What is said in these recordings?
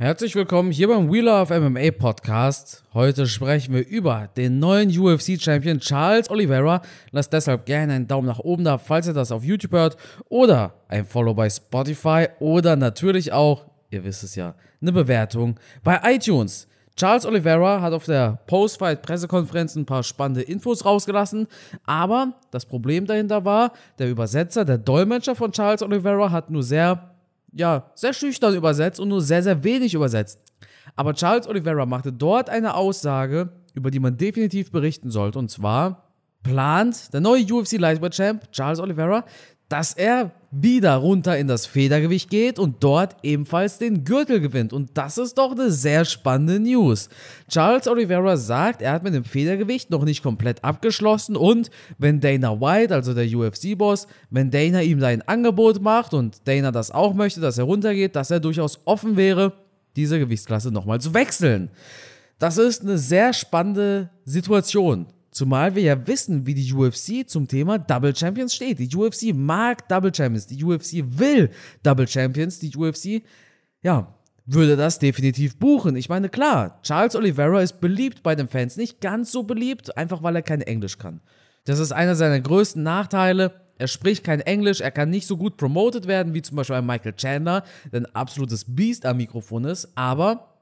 Herzlich willkommen hier beim Wheeler of MMA Podcast. Heute sprechen wir über den neuen UFC-Champion Charles Oliveira. Lasst deshalb gerne einen Daumen nach oben da, falls ihr das auf YouTube hört, oder ein Follow bei Spotify oder natürlich auch, ihr wisst es ja, eine Bewertung bei iTunes. Charles Oliveira hat auf der Post-Fight-Pressekonferenz ein paar spannende Infos rausgelassen, aber das Problem dahinter war, der Übersetzer, der Dolmetscher von Charles Oliveira hat nur sehr ja, sehr schüchtern übersetzt und nur sehr, sehr wenig übersetzt. Aber Charles Oliveira machte dort eine Aussage, über die man definitiv berichten sollte. Und zwar plant der neue UFC Lightweight Champ Charles Oliveira, dass er wieder runter in das Federgewicht geht und dort ebenfalls den Gürtel gewinnt. Und das ist doch eine sehr spannende News. Charles Oliveira sagt, er hat mit dem Federgewicht noch nicht komplett abgeschlossen und wenn Dana White, also der UFC-Boss, wenn Dana ihm da ein Angebot macht und Dana das auch möchte, dass er runtergeht, dass er durchaus offen wäre, diese Gewichtsklasse nochmal zu wechseln. Das ist eine sehr spannende Situation. Zumal wir ja wissen, wie die UFC zum Thema Double Champions steht. Die UFC mag Double Champions, die UFC will Double Champions, die UFC, ja, würde das definitiv buchen. Ich meine, klar, Charles Oliveira ist beliebt bei den Fans, nicht ganz so beliebt, einfach weil er kein Englisch kann. Das ist einer seiner größten Nachteile. Er spricht kein Englisch, er kann nicht so gut promoted werden wie zum Beispiel ein Michael Chandler, der ein absolutes Biest am Mikrofon ist, aber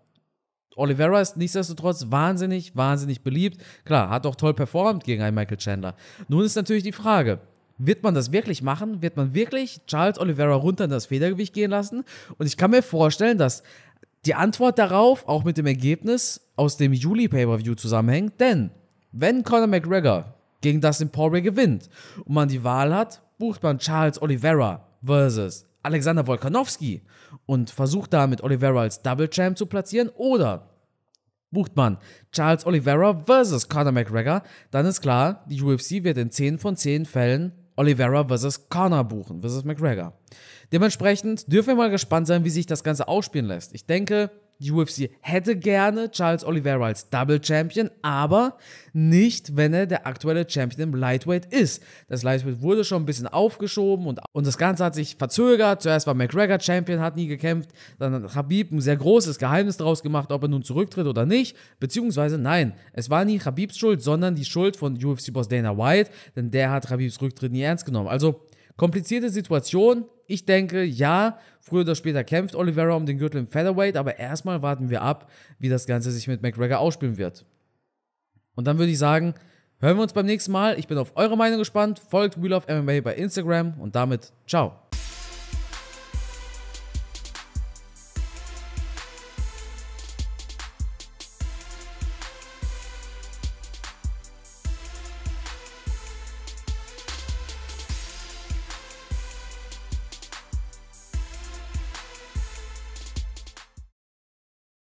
Oliveira ist nichtsdestotrotz wahnsinnig, wahnsinnig beliebt. Klar, hat auch toll performt gegen einen Michael Chandler. Nun ist natürlich die Frage, wird man das wirklich machen? Wird man wirklich Charles Oliveira runter in das Federgewicht gehen lassen? Und ich kann mir vorstellen, dass die Antwort darauf auch mit dem Ergebnis aus dem Juli-Pay-Per-View zusammenhängt. Denn wenn Conor McGregor gegen Dustin Poirier gewinnt und man die Wahl hat, bucht man Charles Oliveira versus Alexander Wolkanowski und versucht damit Oliveira als Double Champ zu platzieren oder bucht man Charles Oliveira versus Conor McGregor, dann ist klar, die UFC wird in 10 von 10 Fällen Oliveira versus Conor buchen, versus McGregor. Dementsprechend dürfen wir mal gespannt sein, wie sich das Ganze ausspielen lässt. Ich denke, die UFC hätte gerne Charles Oliveira als Double Champion, aber nicht, wenn er der aktuelle Champion im Lightweight ist. Das Lightweight wurde schon ein bisschen aufgeschoben und, und das Ganze hat sich verzögert. Zuerst war McGregor Champion, hat nie gekämpft. Dann hat Habib ein sehr großes Geheimnis daraus gemacht, ob er nun zurücktritt oder nicht. Beziehungsweise nein, es war nie Habibs Schuld, sondern die Schuld von UFC-Boss Dana White, denn der hat Habibs Rücktritt nie ernst genommen. Also komplizierte Situation, ich denke, ja, früher oder später kämpft Oliveira um den Gürtel im Featherweight, aber erstmal warten wir ab, wie das Ganze sich mit McGregor ausspielen wird. Und dann würde ich sagen, hören wir uns beim nächsten Mal. Ich bin auf eure Meinung gespannt. Folgt Wheel of MMA bei Instagram und damit ciao.